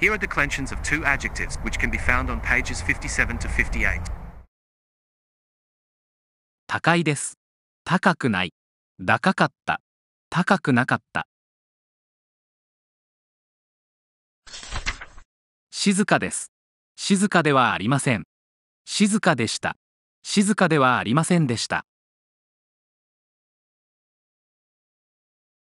Here are declensions of two adjectives, which can be found on pages 57 to 58. 高いです。高くない。高かった。高くなかった。静かです。静かではありません。静かでした。静かではありませんでした。